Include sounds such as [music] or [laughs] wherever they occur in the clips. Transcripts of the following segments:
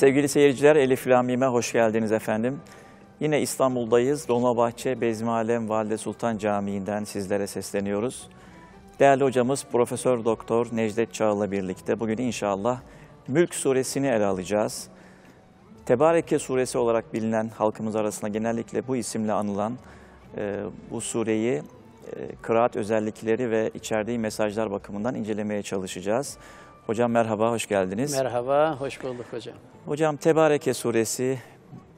Sevgili seyirciler, Elif Lamim'e hoş geldiniz efendim. Yine İstanbul'dayız. Dolmabahçe Bezmi Alem Valide Sultan Camii'nden sizlere sesleniyoruz. Değerli hocamız Profesör Doktor Necdet Çağla birlikte bugün inşallah Mülk Suresini ele alacağız. Tebareke Suresi olarak bilinen halkımız arasında genellikle bu isimle anılan e, bu sureyi e, kıraat özellikleri ve içerdiği mesajlar bakımından incelemeye çalışacağız. Hocam merhaba, hoş geldiniz. Merhaba, hoş bulduk hocam. Hocam Tebareke suresi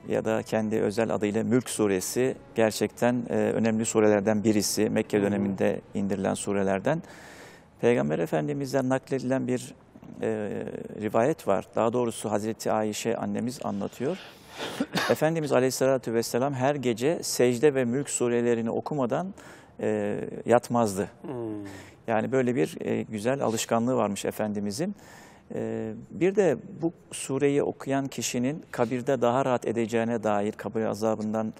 ya da kendi özel adıyla Mülk suresi gerçekten e, önemli surelerden birisi. Mekke döneminde indirilen surelerden. Peygamber Efendimiz'den nakledilen bir e, rivayet var. Daha doğrusu Hazreti Ayşe annemiz anlatıyor. [coughs] Efendimiz Aleyhisselatü Vesselam her gece secde ve mülk surelerini okumadan e, yatmazdı. Hmm. Yani böyle bir e, güzel alışkanlığı varmış Efendimizin. E, bir de bu sureyi okuyan kişinin kabirde daha rahat edeceğine dair, kabir azabından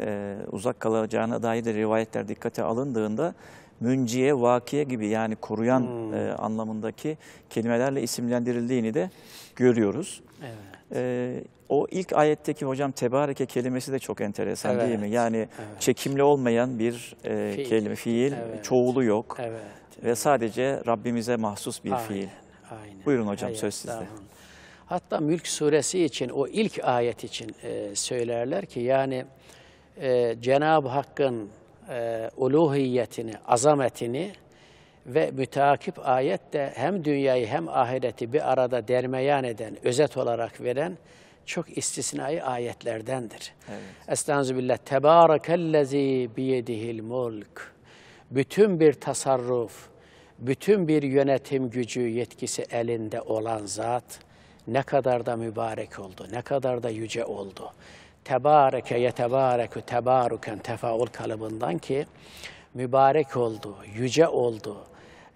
e, uzak kalacağına dair de rivayetler dikkate alındığında münciye, vakiye gibi yani koruyan hmm. e, anlamındaki kelimelerle isimlendirildiğini de görüyoruz. Evet. E, o ilk ayetteki hocam tebareke kelimesi de çok enteresan evet. değil mi? Yani evet. çekimli olmayan bir e, fiil. kelime, fiil, evet. çoğulu yok evet. ve sadece Rabbimize mahsus bir aynen, fiil. Aynen. Buyurun hocam Hayır, söz sizde. Hatta Mülk suresi için, o ilk ayet için e, söylerler ki yani e, Cenab-ı Hakk'ın e, uluhiyetini, azametini ve mütakip ayette hem dünyayı hem ahireti bir arada dermeyan eden, özet olarak veren çok istisnai ayetlerdendir. Evet. Estaizu billah. Tebârekellezî biyedihil mulk. Bütün bir tasarruf, bütün bir yönetim gücü, yetkisi elinde olan zat ne kadar da mübarek oldu, ne kadar da yüce oldu. Tebareke yetebareku tebaruken tefaul kalıbından ki mübarek oldu, yüce oldu,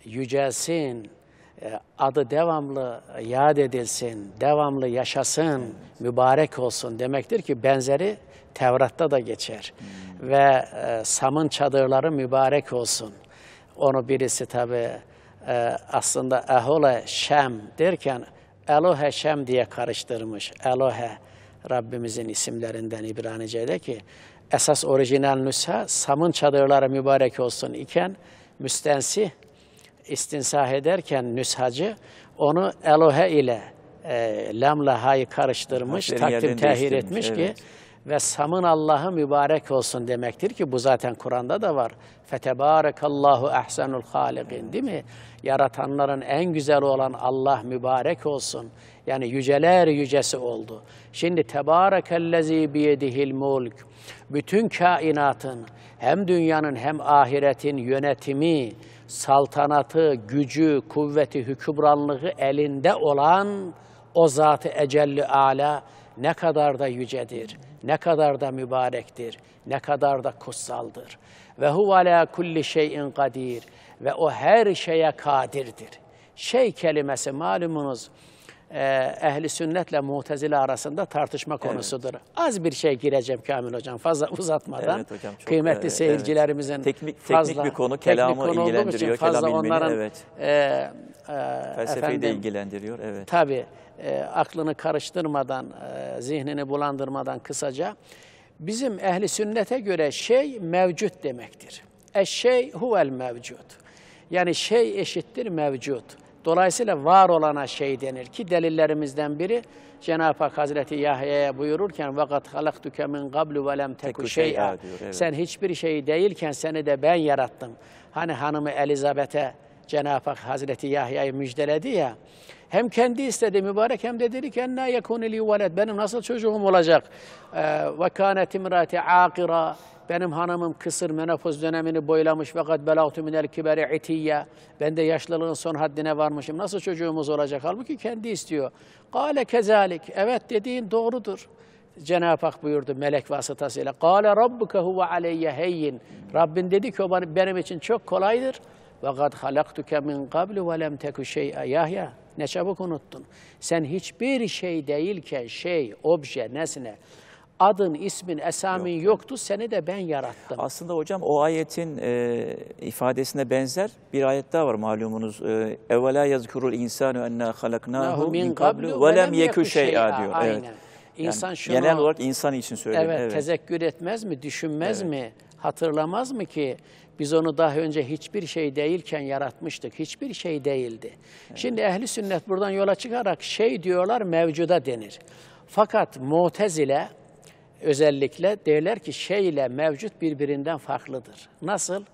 yücesin. E, adı devamlı yad edilsin, devamlı yaşasın, evet. mübarek olsun demektir ki benzeri Tevrat'ta da geçer. Hmm. Ve e, Sam'ın çadırları mübarek olsun. Onu birisi tabi e, aslında Ehole Şem derken Elohe Şem diye karıştırmış. Elohe Rabbimizin isimlerinden İbranice'de ki esas orijinal nüsha Sam'ın çadırları mübarek olsun iken müstensih istinsah ederken nüshacı onu elohe ile e, lamla hayı karıştırmış, Harflerin takdim tehir etmiş evet. ki ve samın Allah'ı mübarek olsun demektir ki bu zaten Kur'an'da da var. Fetebarekallahu ahsenul halikin değil mi? Yaratanların en güzel olan Allah mübarek olsun. Yani yüceler yücesi oldu. Şimdi tebarekellezi biyedihil mulk. Bütün kainatın hem dünyanın hem ahiretin yönetimi, saltanatı, gücü, kuvveti, hükümranlığı elinde olan o Zat-ı Ecelli Ala ne kadar da yücedir, ne kadar da mübarektir, ne kadar da kutsaldır. Ve huve ala kulli şeyin kadir ve o her şeye kadirdir. Şey kelimesi malumunuz e, ehli sünnetle mutezile arasında tartışma konusudur. Evet. Az bir şey gireceğim Kamil Hocam fazla [laughs] uzatmadan. Evet hocam, çok, kıymetli evet, seyircilerimizin evet. Teknik, fazla, teknik bir konu kelamı konu ilgilendiriyor. Fazla kelam onların evet. e, e, felsefeyi efendim, de ilgilendiriyor. Evet. Tabii e, aklını karıştırmadan, e, zihnini bulandırmadan kısaca bizim ehli sünnete göre şey mevcut demektir. Eşşey huvel mevcut. Yani şey eşittir mevcut. Dolayısıyla var olana şey denir ki delillerimizden biri Cenab-ı Hak Hazreti Yahya'ya buyururken vakat halaktuke min qablu ve lem teku Sen hiçbir şey değilken seni de ben yarattım. Hani hanımı Elizabeth'e Cenab-ı Hak Hazreti Yahya'yı müjdeledi ya. Hem kendi istedi mübarek hem de dedi ki enna yekun li veled benim nasıl çocuğum olacak? Ee, ve kânet imrati akira benim hanımım kısır menopoz dönemini boylamış fakat belahtu minel kiberi itiyye. Ben de yaşlılığın son haddine varmışım. Nasıl çocuğumuz olacak? Halbuki kendi istiyor. Kale kezalik. Evet dediğin doğrudur. Cenab-ı Hak buyurdu melek vasıtasıyla. Kale rabbuke huve aleyye heyyin. Rabbin dedi ki o benim için çok kolaydır. Ve kad halaktuke min kablu ve lem teku şey'e Yahya. Ne çabuk unuttun. Sen hiçbir şey değilken şey, obje, nesne, adın, ismin, esamin Yok. yoktu, seni de ben yarattım. Aslında hocam o ayetin e, ifadesine benzer bir ayet daha var malumunuz. E, Evvela yazkurul insanu enna halaknahu min kablu ve lem yekü şey'a diyor. Aynen. Evet. İnsan yani şunu, genel olarak insan için söylüyor. Evet, evet, tezekkür etmez mi, düşünmez evet. mi, hatırlamaz mı ki biz onu daha önce hiçbir şey değilken yaratmıştık, hiçbir şey değildi. Evet. Şimdi ehli sünnet buradan yola çıkarak şey diyorlar mevcuda denir. Fakat mutezile özellikle derler ki şey ile mevcut birbirinden farklıdır. Nasıl?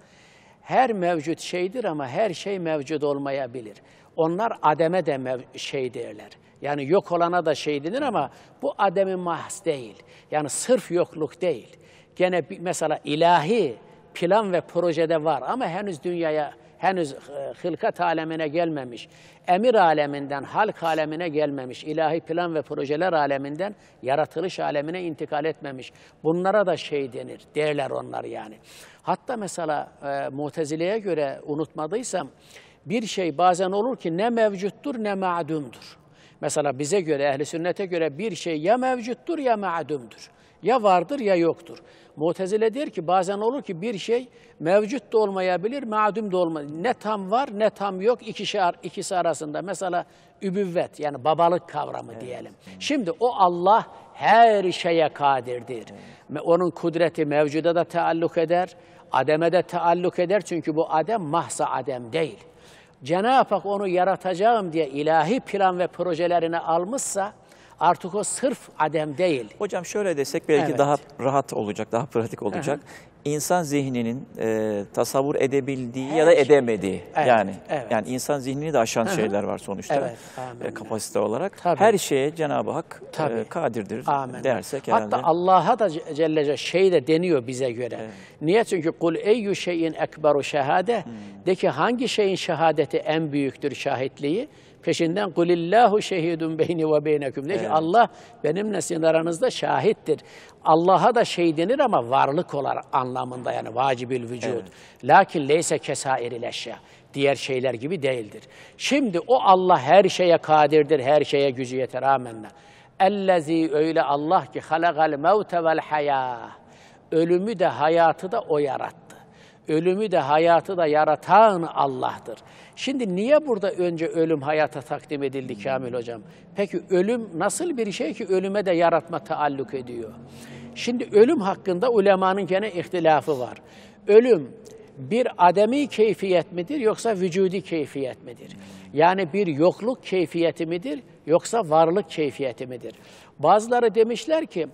Her mevcut şeydir ama her şey mevcut olmayabilir. Onlar ademe de şey derler. Yani yok olana da şey denir ama bu ademi mahz değil. Yani sırf yokluk değil. Gene mesela ilahi plan ve projede var ama henüz dünyaya henüz hılkat e, alemine gelmemiş, emir aleminden halk alemine gelmemiş, ilahi plan ve projeler aleminden yaratılış alemine intikal etmemiş. Bunlara da şey denir, derler onlar yani. Hatta mesela e, Mutezile'ye göre unutmadıysam bir şey bazen olur ki ne mevcuttur ne ma'dumdur. Mesela bize göre, ehli sünnete göre bir şey ya mevcuttur ya ma'dumdur. Ya vardır ya yoktur. Mutezile der ki bazen olur ki bir şey mevcut da olmayabilir, madum da olmayabilir. Ne tam var ne tam yok ikisi, şey ikisi arasında. Mesela übüvvet yani babalık kavramı evet. diyelim. Şimdi o Allah her şeye kadirdir. Evet. Onun kudreti mevcuda da taalluk eder, ademe de taalluk eder. Çünkü bu adem mahsa adem değil. Cenab-ı Hak onu yaratacağım diye ilahi plan ve projelerini almışsa, Artık o sırf adem değil. Hocam şöyle desek belki evet. daha rahat olacak, daha pratik olacak. Hı-hı. İnsan zihninin e, tasavvur edebildiği Her ya da şey. edemediği evet, yani evet. yani insan zihnini de aşan Hı-hı. şeyler var sonuçta evet, e, kapasite olarak. Tabii. Her şeye Cenab-ı Hak e, Tabii. E, kadirdir amen. dersek herhalde. Hatta Allah'a da Celle Celle şey de deniyor bize göre. Evet. Niye? Çünkü kul eyyü şeyin ekberu şehade hmm. de ki hangi şeyin şehadeti en büyüktür şahitliği? Peşinden kulillahu şehidun beyni ve beyneküm. Evet. Allah benimle sizin aranızda şahittir. Allah'a da şey denir ama varlık olarak anlamında yani vacibül vücud. Evet. Lakin leyse kesairil eşya diğer şeyler gibi değildir. Şimdi o Allah her şeye kadirdir, her şeye gücü yeter. Amenna. Ellezî öyle Allah ki halagal mevte vel hayâ. Ölümü de hayatı da o yarattı. Ölümü de hayatı da yaratan Allah'tır. Şimdi niye burada önce ölüm hayata takdim edildi Kamil Hocam? Peki ölüm nasıl bir şey ki ölüme de yaratma taalluk ediyor? Şimdi ölüm hakkında ulemanın gene ihtilafı var. Ölüm bir ademi keyfiyet midir yoksa vücudi keyfiyet midir? Yani bir yokluk keyfiyeti midir yoksa varlık keyfiyeti midir? Bazıları demişler ki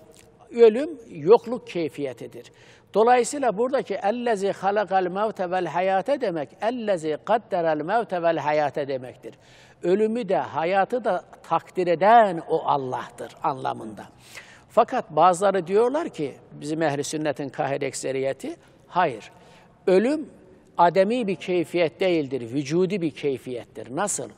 ölüm yokluk keyfiyetidir. Dolayısıyla buradaki ellezi halakal mevte vel hayate demek, ellezi kadderel mevte vel hayate demektir. Ölümü de hayatı da takdir eden o Allah'tır anlamında. Fakat bazıları diyorlar ki, bizim ehli sünnetin kahir ekseriyeti, hayır, ölüm ademi bir keyfiyet değildir, vücudi bir keyfiyettir. Nasıl?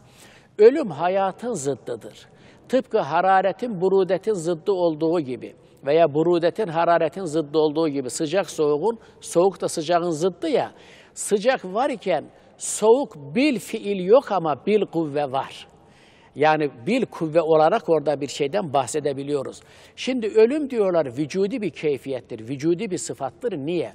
Ölüm hayatın zıddıdır. Tıpkı hararetin, burudetin zıddı olduğu gibi veya burudetin hararetin zıddı olduğu gibi sıcak soğuğun, soğuk da sıcağın zıddı ya. Sıcak var iken soğuk bil fiil yok ama bil kuvve var. Yani bil kuvve olarak orada bir şeyden bahsedebiliyoruz. Şimdi ölüm diyorlar vücudi bir keyfiyettir, vücudi bir sıfattır. Niye?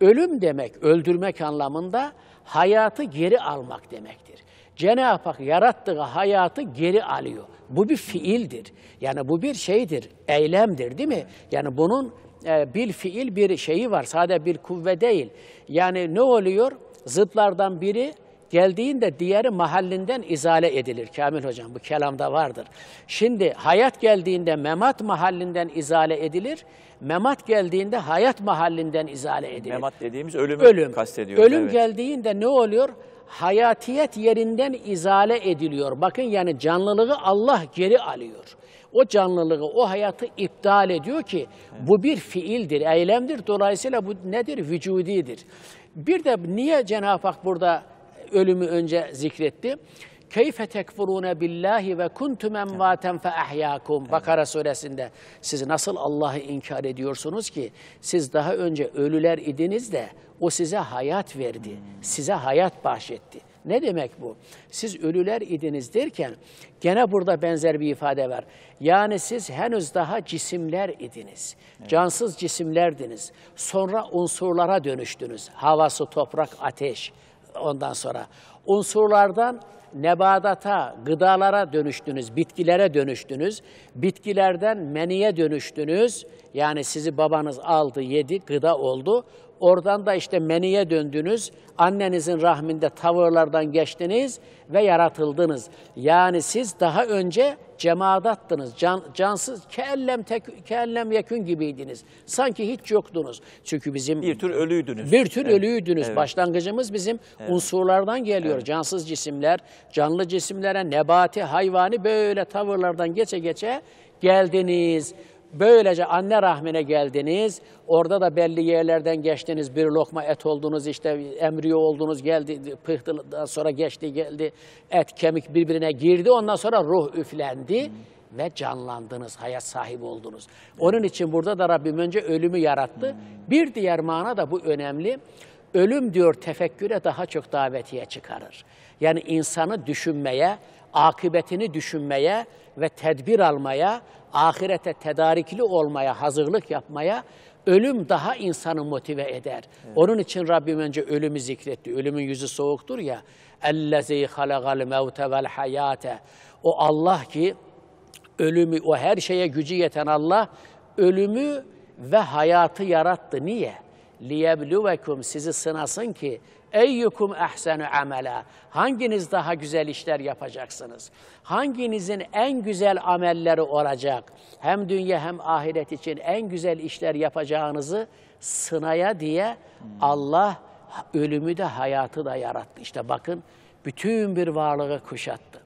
Ölüm demek, öldürmek anlamında hayatı geri almak demektir. Cenab-ı Hak yarattığı hayatı geri alıyor. Bu bir fiildir. Yani bu bir şeydir, eylemdir değil mi? Yani bunun e, bir fiil bir şeyi var. Sadece bir kuvve değil. Yani ne oluyor? Zıtlardan biri geldiğinde diğeri mahallinden izale edilir. Kamil Hocam bu kelamda vardır. Şimdi hayat geldiğinde memat mahallinden izale edilir. Memat geldiğinde hayat mahallinden izale edilir. Memat dediğimiz ölümü ölüm. kastediyoruz. Ölüm evet. geldiğinde ne oluyor? hayatiyet yerinden izale ediliyor. Bakın yani canlılığı Allah geri alıyor. O canlılığı, o hayatı iptal ediyor ki bu bir fiildir, eylemdir. Dolayısıyla bu nedir? Vücudidir. Bir de niye Cenab-ı Hak burada ölümü önce zikretti? Keyfe tekfurune billahi ve kuntum emvaten fe ahyakum. Bakara suresinde. Siz nasıl Allah'ı inkar ediyorsunuz ki siz daha önce ölüler idiniz de o size hayat verdi. Size hayat bahşetti. Ne demek bu? Siz ölüler idiniz derken gene burada benzer bir ifade var. Yani siz henüz daha cisimler idiniz. Cansız cisimlerdiniz. Sonra unsurlara dönüştünüz. Havası, toprak, ateş ondan sonra. Unsurlardan nebadata, gıdalara dönüştünüz, bitkilere dönüştünüz. Bitkilerden meniye dönüştünüz. Yani sizi babanız aldı, yedi, gıda oldu. Oradan da işte meniye döndünüz, annenizin rahminde tavırlardan geçtiniz ve yaratıldınız. Yani siz daha önce cemaadattınız, can, cansız, keellem, tek, keellem yekün gibiydiniz. Sanki hiç yoktunuz. Çünkü bizim... Bir tür ölüydünüz. Bir tür evet. ölüydünüz. Evet. Başlangıcımız bizim evet. unsurlardan geliyor. Evet. Cansız cisimler, canlı cisimlere, nebati, hayvani böyle tavırlardan geçe geçe geldiniz. Böylece anne rahmine geldiniz, orada da belli yerlerden geçtiniz, bir lokma et oldunuz, işte emriyo oldunuz, geldi, pıhtıdan sonra geçti, geldi, et, kemik birbirine girdi, ondan sonra ruh üflendi hmm. ve canlandınız, hayat sahibi oldunuz. Onun için burada da Rabbim önce ölümü yarattı. Hmm. Bir diğer mana da bu önemli. Ölüm diyor tefekküre daha çok davetiye çıkarır. Yani insanı düşünmeye, akıbetini düşünmeye ve tedbir almaya, ahirete tedarikli olmaya, hazırlık yapmaya ölüm daha insanı motive eder. Evet. Onun için Rabbim önce ölümü zikretti. Ölümün yüzü soğuktur ya. اَلَّذ۪ي خَلَغَ الْمَوْتَ وَالْحَيَاتَ O Allah ki ölümü, o her şeye gücü yeten Allah ölümü ve hayatı yarattı. Niye? لِيَبْلُوَكُمْ Sizi sınasın ki Eyyukum ehsenu amela. Hanginiz daha güzel işler yapacaksınız? Hanginizin en güzel amelleri olacak? Hem dünya hem ahiret için en güzel işler yapacağınızı sınaya diye Allah ölümü de hayatı da yarattı. İşte bakın bütün bir varlığı kuşattı.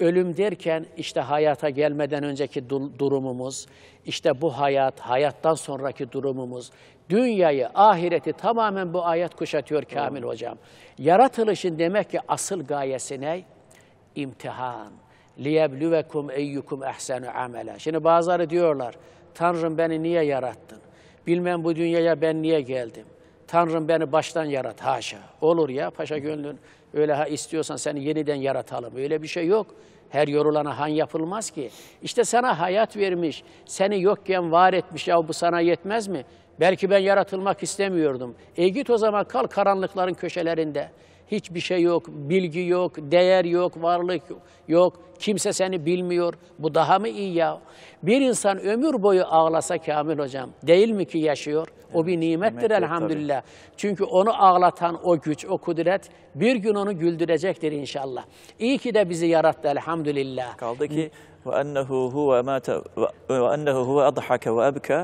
Ölüm derken işte hayata gelmeden önceki durumumuz, işte bu hayat, hayattan sonraki durumumuz, dünyayı, ahireti tamamen bu ayet kuşatıyor Kamil Hocam. Yaratılışın demek ki asıl gayesi ne? İmtihan. لِيَبْلُوَكُمْ اَيُّكُمْ اَحْسَنُ amela. Şimdi bazıları diyorlar, Tanrım beni niye yarattın? Bilmem bu dünyaya ben niye geldim? Tanrım beni baştan yarat, haşa. Olur ya paşa gönlün Öyle ha istiyorsan seni yeniden yaratalım. Öyle bir şey yok. Her yorulana han yapılmaz ki. İşte sana hayat vermiş, seni yokken var etmiş ya bu sana yetmez mi? Belki ben yaratılmak istemiyordum. E git o zaman kal karanlıkların köşelerinde hiçbir şey yok, bilgi yok, değer yok, varlık yok, kimse seni bilmiyor. Bu daha mı iyi ya? Bir insan ömür boyu ağlasa Kamil Hocam, değil mi ki yaşıyor? O bir nimettir Nimet elhamdülillah. Tabii. Çünkü onu ağlatan o güç, o kudret bir gün onu güldürecektir inşallah. İyi ki de bizi yarattı elhamdülillah. Kaldı ki وأنه هو مات وأنه هو أضحك وأبكى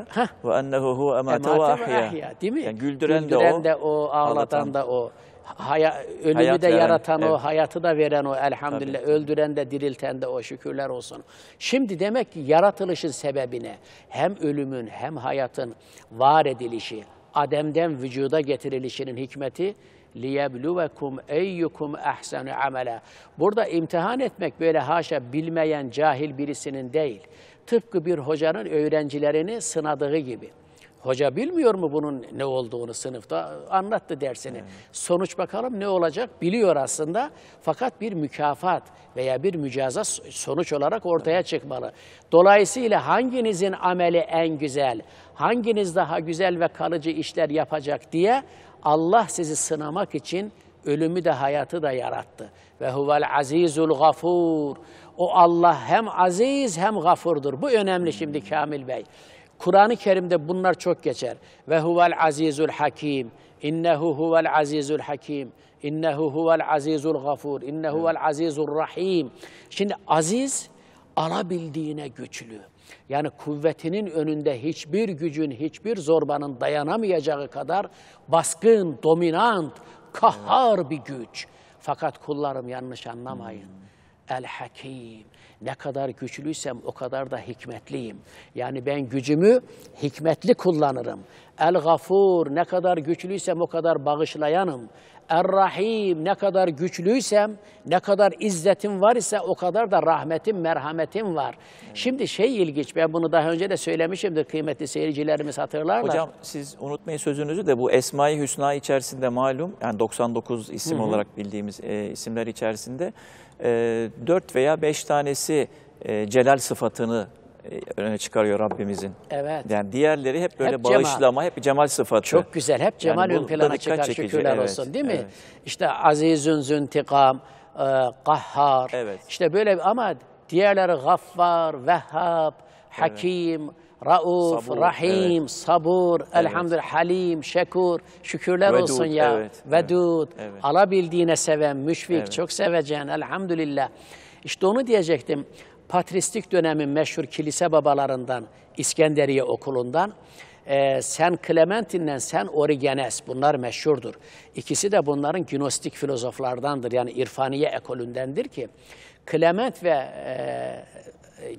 وأنه هو أمات وأحيا. Değil mi? Yani güldüren, güldüren de o, de o ağlatan, ağlatan da o haya, ölümü Hayat de veren, yaratan evet. o, hayatı da veren o elhamdülillah. Tabii. Öldüren de dirilten de o şükürler olsun. Şimdi demek ki yaratılışın sebebine hem ölümün hem hayatın var edilişi, Adem'den vücuda getirilişinin hikmeti liyebluvekum eyyukum ehsenu amela. Burada imtihan etmek böyle haşa bilmeyen cahil birisinin değil. Tıpkı bir hocanın öğrencilerini sınadığı gibi. Hoca bilmiyor mu bunun ne olduğunu sınıfta? Anlattı dersini. Evet. Sonuç bakalım ne olacak? Biliyor aslında. Fakat bir mükafat veya bir mücaza sonuç olarak ortaya evet. çıkmalı. Dolayısıyla hanginizin ameli en güzel, hanginiz daha güzel ve kalıcı işler yapacak diye Allah sizi sınamak için ölümü de hayatı da yarattı. Ve huvel azizul gafur. O Allah hem aziz hem gafurdur. Bu önemli şimdi hmm. Kamil Bey. Kur'an-ı Kerim'de bunlar çok geçer. Ve huvel azizul hakim. İnnehu huvel azizul hakim. İnnehu huvel azizul gafur. İnnehu huvel azizul rahim. Şimdi aziz alabildiğine güçlü. Yani kuvvetinin önünde hiçbir gücün, hiçbir zorbanın dayanamayacağı kadar baskın, dominant, kahar bir güç. Fakat kullarım yanlış anlamayın. Hmm. El Hakim. Ne kadar güçlüysem o kadar da hikmetliyim. Yani ben gücümü hikmetli kullanırım. El gafur ne kadar güçlüysem o kadar bağışlayanım. Er-Rahim ne kadar güçlüysem, ne kadar izzetim var ise o kadar da rahmetim, merhametim var. Evet. Şimdi şey ilginç, ben bunu daha önce de söylemişimdir kıymetli seyircilerimiz hatırlarlar. Hocam siz unutmayın sözünüzü de bu Esma-i Hüsna içerisinde malum, yani 99 isim Hı -hı. olarak bildiğimiz e, isimler içerisinde e, 4 veya 5 tanesi e, celal sıfatını e, öne çıkarıyor Rabbimizin. Evet. Yani diğerleri hep böyle hep bağışlama, hep cemal sıfatı. Çok güzel. Hep cemal yani ön plana çıkar çekici. şükürler evet, olsun değil mi? Evet. İşte azizün züntikam, e, kahhar. Evet. İşte böyle ama diğerleri gaffar, vehhab, hakim, evet. Rauf, sabur, Rahim, evet. Sabur, evet. Elhamdülillah, Halim, Şekur. Şükürler Vedud, olsun ya. Evet, Vedud. Evet. Alabildiğine seven, müşfik, evet. çok seveceğin. Elhamdülillah. İşte onu diyecektim. Patristik dönemin meşhur kilise babalarından, İskenderiye okulundan, e, sen Clementin'den sen Origenes bunlar meşhurdur. İkisi de bunların gnostik filozoflardandır yani irfaniye ekolündendir ki Clement ve e,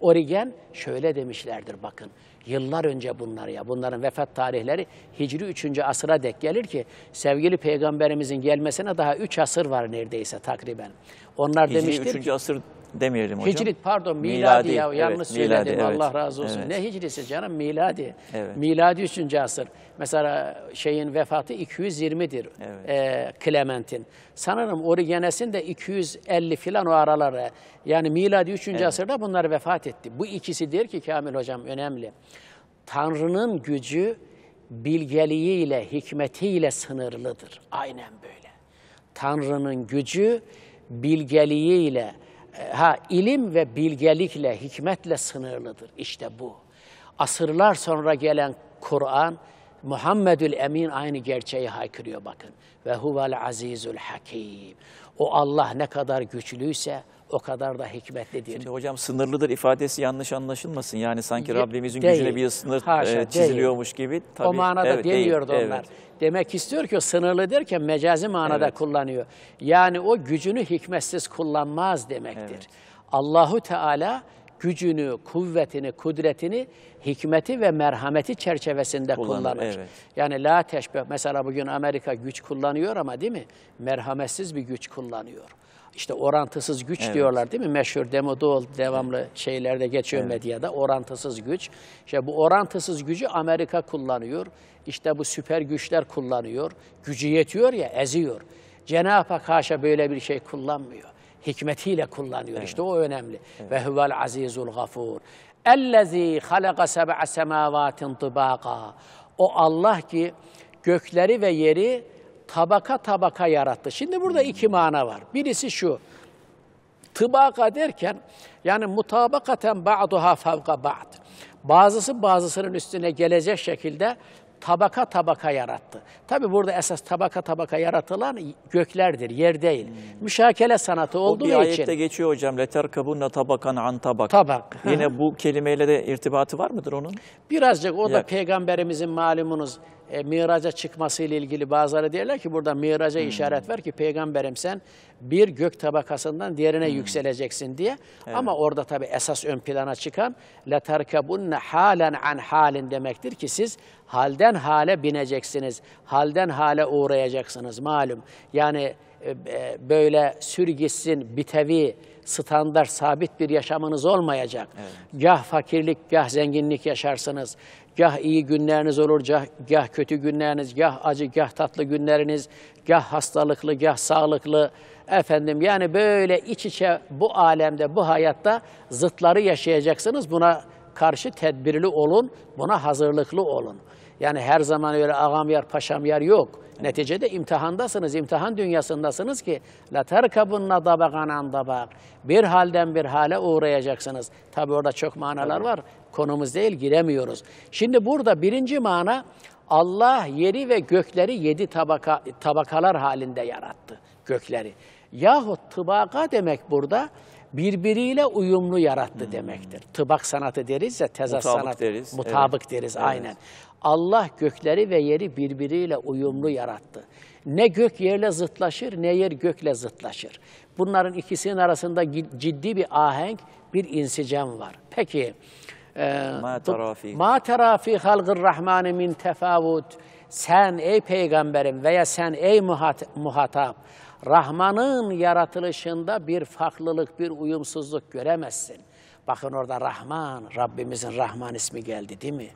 Origen şöyle demişlerdir bakın. Yıllar önce bunlar ya, bunların vefat tarihleri Hicri 3. asıra dek gelir ki sevgili peygamberimizin gelmesine daha 3 asır var neredeyse takriben. Onlar Hicri demiştir 3. asır demeyelim hocam. Hicrit pardon miladi, miladi ya yanlış evet, miladi, söyledim evet, Allah razı olsun. Evet. Ne hicrisi canım miladi. Evet. Miladi 3. asır. Mesela şeyin vefatı 220'dir evet. e, Clement'in. Sanırım Origenes'in de 250 filan o aralara. Yani miladi 3. Evet. asırda bunlar vefat etti. Bu ikisidir ki Kamil hocam önemli. Tanrı'nın gücü bilgeliğiyle, hikmetiyle sınırlıdır. Aynen böyle. Tanrı'nın gücü bilgeliğiyle, ha ilim ve bilgelikle, hikmetle sınırlıdır. İşte bu. Asırlar sonra gelen Kur'an Muhammedül Emin aynı gerçeği haykırıyor bakın. Ve huvel azizül hakim. O Allah ne kadar güçlüyse o kadar da hikmetlidir. Şimdi hocam sınırlıdır ifadesi yanlış anlaşılmasın. Yani sanki Rabbimizin değil, gücüne bir sınır haşa, e, çiziliyormuş değil. gibi. Tabii, o manada evet, demiyordu değil, onlar. Evet. Demek istiyor ki o sınırlı derken mecazi manada evet. kullanıyor. Yani o gücünü hikmetsiz kullanmaz demektir. Evet. Allahu Teala gücünü, kuvvetini, kudretini hikmeti ve merhameti çerçevesinde kullanır. kullanır. Evet. Yani la teşbih, mesela bugün Amerika güç kullanıyor ama değil mi? Merhametsiz bir güç kullanıyor işte orantısız güç evet. diyorlar değil mi? Meşhur demoda devamlı şeylerde geçiyor evet. medyada orantısız güç. İşte bu orantısız gücü Amerika kullanıyor. İşte bu süper güçler kullanıyor. Gücü yetiyor ya eziyor. Cenab-ı Hak haşa böyle bir şey kullanmıyor. Hikmetiyle kullanıyor. Evet. İşte o önemli. Ve huvel azizul gafur. Ellezî halaka seb'a semâvâtin tıbâkâ. O Allah ki gökleri ve yeri tabaka tabaka yarattı. Şimdi burada hmm. iki mana var. Birisi şu, tıbaka derken yani mutabakaten ba'duha fevka ba'd. Bazısı bazısının üstüne gelecek şekilde tabaka tabaka yarattı. Tabi burada esas tabaka tabaka yaratılan göklerdir, yer değil. Hmm. Müşakele sanatı olduğu için. O bir ayette için, geçiyor hocam. Leter kabunna tabakan an tabak. Tabak. Yine bu kelimeyle de irtibatı var mıdır onun? Birazcık o da Yok. peygamberimizin malumunuz e, miraca çıkması ile ilgili bazıları diyorlar ki burada miraca hmm. işaret var ki peygamberim sen bir gök tabakasından diğerine hmm. yükseleceksin diye. Evet. Ama orada tabi esas ön plana çıkan la terkebunne halen an halin demektir ki siz halden hale bineceksiniz. Halden hale uğrayacaksınız malum. Yani e, e böyle sürgitsin, bitevi, standart, sabit bir yaşamınız olmayacak. Evet. Gah fakirlik, gah zenginlik yaşarsınız. Gah iyi günleriniz olur, gah, gah kötü günleriniz, gah acı, gah tatlı günleriniz, gah hastalıklı, gah sağlıklı. Efendim yani böyle iç içe bu alemde, bu hayatta zıtları yaşayacaksınız. Buna karşı tedbirli olun, buna hazırlıklı olun. Yani her zaman öyle ağam yer, paşam yer yok. Neticede imtihandasınız, imtihan dünyasındasınız ki la terkabunna dabakan an dabak. Bir halden bir hale uğrayacaksınız. Tabi orada çok manalar var. Konumuz değil, giremiyoruz. Şimdi burada birinci mana Allah yeri ve gökleri yedi tabaka, tabakalar halinde yarattı gökleri. Yahut tıbaka demek burada birbiriyle uyumlu yarattı hmm. demektir. Tıbak sanatı deriz ya, tezat mutabık sanatı. Deriz. Mutabık evet. deriz, evet. aynen. Allah gökleri ve yeri birbiriyle uyumlu yarattı. Ne gök yerle zıtlaşır, ne yer gökle zıtlaşır. Bunların ikisinin arasında ciddi bir ahenk, bir insicam var. Peki, e, ma terafi, ma terafi halgır rahmani min tefavut. Sen ey peygamberim veya sen ey muhatap, Rahman'ın yaratılışında bir farklılık, bir uyumsuzluk göremezsin. Bakın orada Rahman, Rabbimizin Rahman ismi geldi değil mi?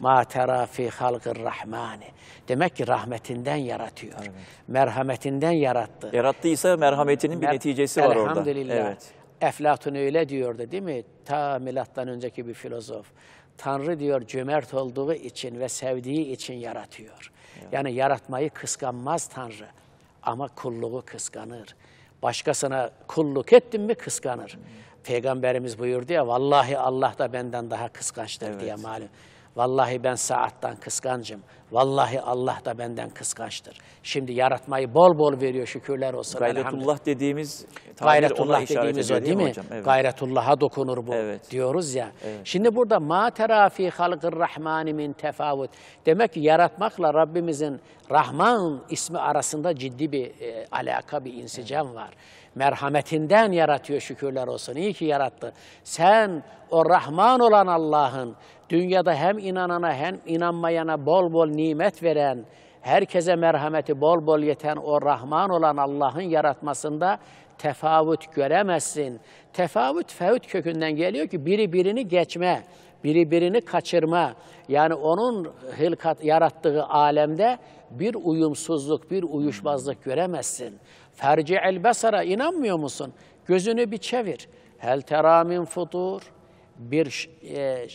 Ma terafi fi halkın Rahmani. Demek ki rahmetinden yaratıyor. Evet. Merhametinden yarattı. Yarattıysa merhametinin Mer bir neticesi var orada. Elhamdülillah. Evet. Eflatun öyle diyordu değil mi? Ta milattan önceki bir filozof. Tanrı diyor cömert olduğu için ve sevdiği için yaratıyor. Evet. Yani yaratmayı kıskanmaz Tanrı ama kulluğu kıskanır. Başkasına kulluk ettin mi kıskanır. Hmm. Peygamberimiz buyurdu ya vallahi Allah da benden daha kıskançtır evet. diye malum. Vallahi ben saattan kıskancım. Vallahi Allah da benden kıskançtır. Şimdi yaratmayı bol bol veriyor şükürler olsun. Gayretullah dediğimiz Gayretullah dediğimiz o değil mi? Hocam, evet. Gayretullah'a dokunur bu evet. diyoruz ya. Evet. Şimdi burada ma terafi halkır rahmani min tefavut. Demek ki yaratmakla Rabbimizin Rahman ismi arasında ciddi bir e, alaka, bir insicam evet. var merhametinden yaratıyor şükürler olsun. İyi ki yarattı. Sen o Rahman olan Allah'ın dünyada hem inanana hem inanmayana bol bol nimet veren, herkese merhameti bol bol yeten o Rahman olan Allah'ın yaratmasında tefavut göremezsin. Tefavut fevut kökünden geliyor ki biri birini geçme, biri birini kaçırma. Yani onun hilkat yarattığı alemde bir uyumsuzluk, bir uyuşmazlık göremezsin. Ferci'el besara inanmıyor musun? Gözünü bir çevir. Hel teramin futur. Bir e,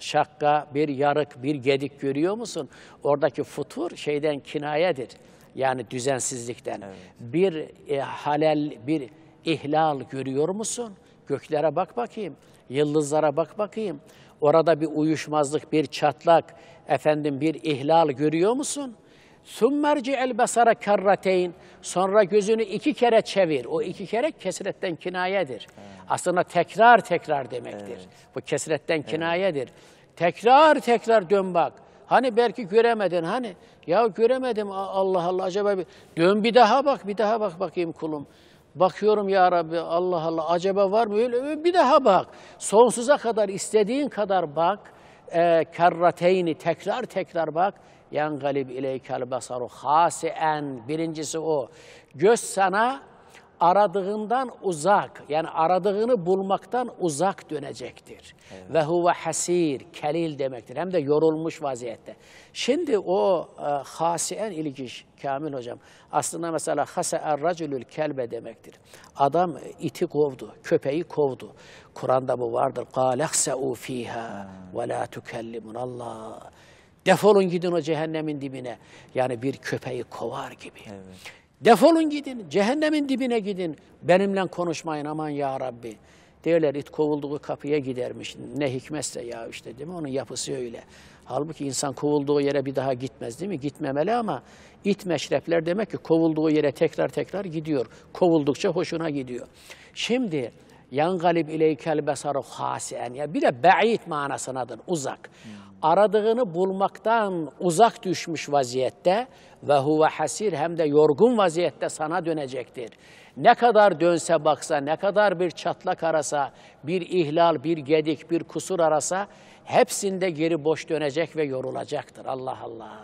şakka, bir yarık, bir gedik görüyor musun? Oradaki futur şeyden kinayedir. Yani düzensizlikten. Evet. Bir e, halel, bir ihlal görüyor musun? Göklere bak bakayım. Yıldızlara bak bakayım. Orada bir uyuşmazlık, bir çatlak, efendim bir ihlal görüyor musun? Summerci el basara kerrateyn. Sonra gözünü iki kere çevir. O iki kere kesretten kinayedir. Evet. Aslında tekrar tekrar demektir. Evet. Bu kesretten evet. kinayedir. Tekrar tekrar dön bak. Hani belki göremedin hani. Ya göremedim Allah Allah acaba bir... Dön bir daha bak bir daha bak bakayım kulum. Bakıyorum ya Rabbi Allah Allah acaba var mı öyle bir daha bak. Sonsuza kadar istediğin kadar bak. E, ee, kerrateyni tekrar tekrar bak. Yan galib ileykel basaru hasien. Birincisi o. Göz sana aradığından uzak, yani aradığını bulmaktan uzak dönecektir. Ve huve hasir, kelil demektir. Hem de yorulmuş vaziyette. Şimdi o e, hasien ilginç Kamil Hocam. Aslında mesela hase'er racülül kelbe demektir. Adam iti kovdu, köpeği kovdu. Kur'an'da bu vardır. fiha, ve la تُكَلِّمُنَ Allah. Defolun gidin o cehennemin dibine. Yani bir köpeği kovar gibi. Evet. Defolun gidin, cehennemin dibine gidin. Benimle konuşmayın aman ya Rabbi. Diyorlar it kovulduğu kapıya gidermiş. Ne hikmetse ya işte değil mi? Onun yapısı öyle. Halbuki insan kovulduğu yere bir daha gitmez değil mi? Gitmemeli ama it meşrepler demek ki kovulduğu yere tekrar tekrar gidiyor. Kovuldukça hoşuna gidiyor. Şimdi yan yangalib ileykel besaru hasien ya bir de ba'id manasınadır uzak. Hmm aradığını bulmaktan uzak düşmüş vaziyette ve huve hasir hem de yorgun vaziyette sana dönecektir. Ne kadar dönse baksa, ne kadar bir çatlak arasa, bir ihlal, bir gedik, bir kusur arasa hepsinde geri boş dönecek ve yorulacaktır. Allah Allah.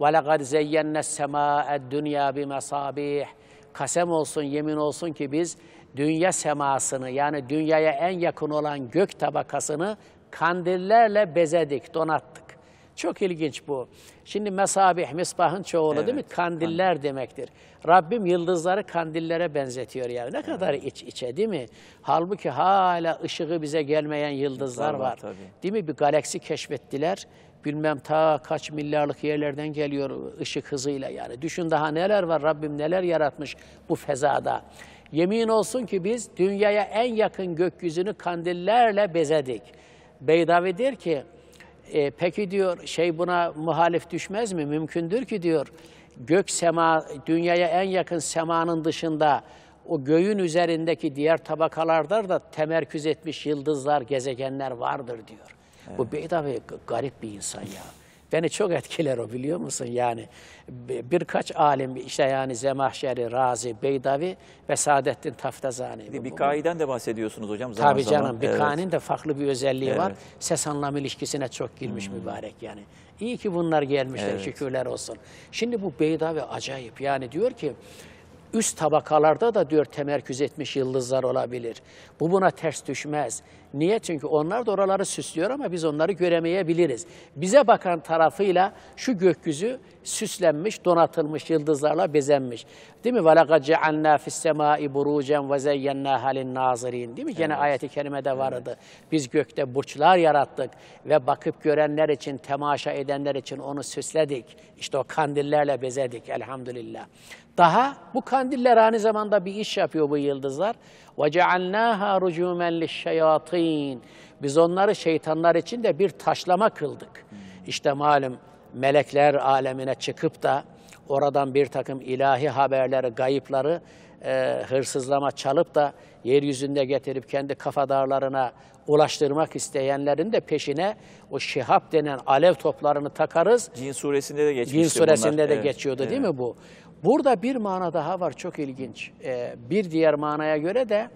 وَلَقَدْ زَيَّنَّ السَّمَاءَ الدُّنْيَا بِمَصَابِيحِ Kasem olsun, yemin olsun ki biz dünya semasını yani dünyaya en yakın olan gök tabakasını kandillerle bezedik, donattık. Çok ilginç bu. Şimdi mesabih, misbahın çoğulu evet, değil mi? Kandiller kandil. demektir. Rabbim yıldızları kandillere benzetiyor yani. Ne kadar iç içe değil mi? Halbuki hala ışığı bize gelmeyen yıldızlar var. Tabii. Değil mi? Bir galaksi keşfettiler. Bilmem ta kaç milyarlık yerlerden geliyor ışık hızıyla yani. Düşün daha neler var Rabbim neler yaratmış bu fezada. Yemin olsun ki biz dünyaya en yakın gökyüzünü kandillerle bezedik. Beydavi der ki, e, peki diyor şey buna muhalif düşmez mi? Mümkündür ki diyor gök sema, dünyaya en yakın semanın dışında o göğün üzerindeki diğer tabakalarda da temerküz etmiş yıldızlar, gezegenler vardır diyor. Evet. Bu Beydavi garip bir insan ya. Beni çok etkiler o biliyor musun? Yani birkaç alim işte yani Zemahşeri, Razi, Beydavi ve Saadettin Taftazani. Bir Bikai'den de bahsediyorsunuz hocam zaman Tabii canım zaman. Bikai'nin evet. de farklı bir özelliği evet. var. Ses anlam ilişkisine çok girmiş hmm. mübarek yani. İyi ki bunlar gelmişler evet. şükürler olsun. Şimdi bu Beydavi acayip yani diyor ki üst tabakalarda da diyor temerküz etmiş yıldızlar olabilir. Bu buna ters düşmez. Niye? Çünkü onlar da oraları süslüyor ama biz onları göremeyebiliriz. Bize bakan tarafıyla şu gökyüzü süslenmiş, donatılmış, yıldızlarla bezenmiş. Değil mi? وَلَقَدْ جَعَلْنَا فِي السَّمَاءِ بُرُوجًا وَزَيَّنَّا هَلِ nazirin. Değil mi? Gene evet. ayeti kerimede vardı. Evet. Biz gökte burçlar yarattık ve bakıp görenler için, temaşa edenler için onu süsledik. İşte o kandillerle bezedik elhamdülillah. Daha bu kandiller aynı zamanda bir iş yapıyor bu yıldızlar. وَجَعَلْنَاهَا رُجُومًا لِشَّيَاطِينَ Biz onları şeytanlar için de bir taşlama kıldık. İşte malum melekler alemine çıkıp da oradan bir takım ilahi haberleri, gayıpları e, hırsızlama çalıp da yeryüzünde getirip kendi kafadarlarına ulaştırmak isteyenlerin de peşine o şihab denen alev toplarını takarız. Cin suresinde de geçmişti Cin suresinde bunlar. de evet. geçiyordu evet. değil mi bu? Burada bir mana daha var çok ilginç. Ee, bir diğer manaya göre de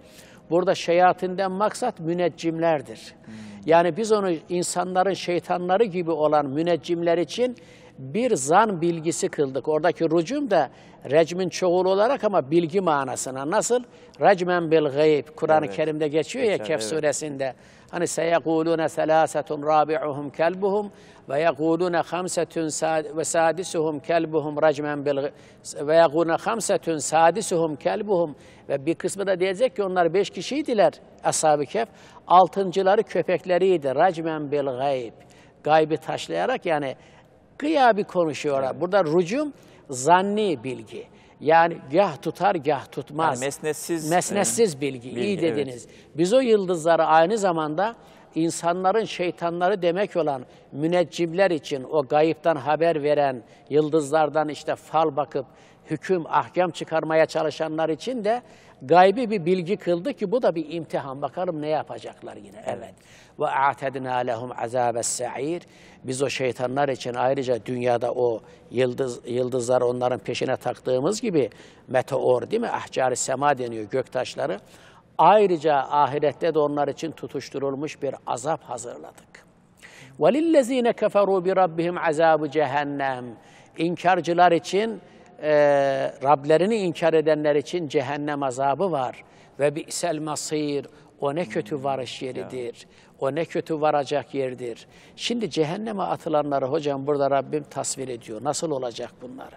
burada şeyatinden maksat müneccimlerdir. Hmm. Yani biz onu insanların şeytanları gibi olan müneccimler için bir zan bilgisi kıldık. Oradaki rucum da recmin çoğulu olarak ama bilgi manasına. Nasıl? Recmen bil gayb. Kur'an-ı evet. Kerim'de geçiyor Geçer, ya Kehf evet. suresinde. Hani seyekulune selasetun rabi'uhum kelbuhum ve yekulune hamsetun ve sadisuhum kelbuhum racmen bil ve yekulune hamsetun sadisuhum kelbuhum ve bir kısmı da diyecek ki onlar beş kişiydiler ashab-ı kef. Altıncıları köpekleriydi racmen bil gayb. Gaybi taşlayarak yani gıyabi konuşuyorlar. Burada rucum zanni bilgi. Yani gah tutar gah tutmaz. Yani mesnetsiz. Mesnetsiz e, bilgi. bilgi, iyi dediniz. Evet. Biz o yıldızları aynı zamanda insanların şeytanları demek olan müneccimler için o gayipten haber veren yıldızlardan işte fal bakıp hüküm, ahkam çıkarmaya çalışanlar için de gaybi bir bilgi kıldı ki bu da bir imtihan. Bakalım ne yapacaklar yine. Evet ve a'tedna lehum azabes sa'ir. Biz o şeytanlar için ayrıca dünyada o yıldız yıldızlar onların peşine taktığımız gibi meteor değil mi? Ahcari sema deniyor göktaşları. Ayrıca ahirette de onlar için tutuşturulmuş bir azap hazırladık. وَلِلَّذ۪ينَ كَفَرُوا بِرَبِّهِمْ عَذَابُ cehennem. İnkarcılar için, e, Rablerini inkar edenler için cehennem azabı var. Ve bi'sel masir. O ne kötü varış yeridir. O ne kötü varacak yerdir. Şimdi cehenneme atılanları hocam burada Rabbim tasvir ediyor. Nasıl olacak bunlar?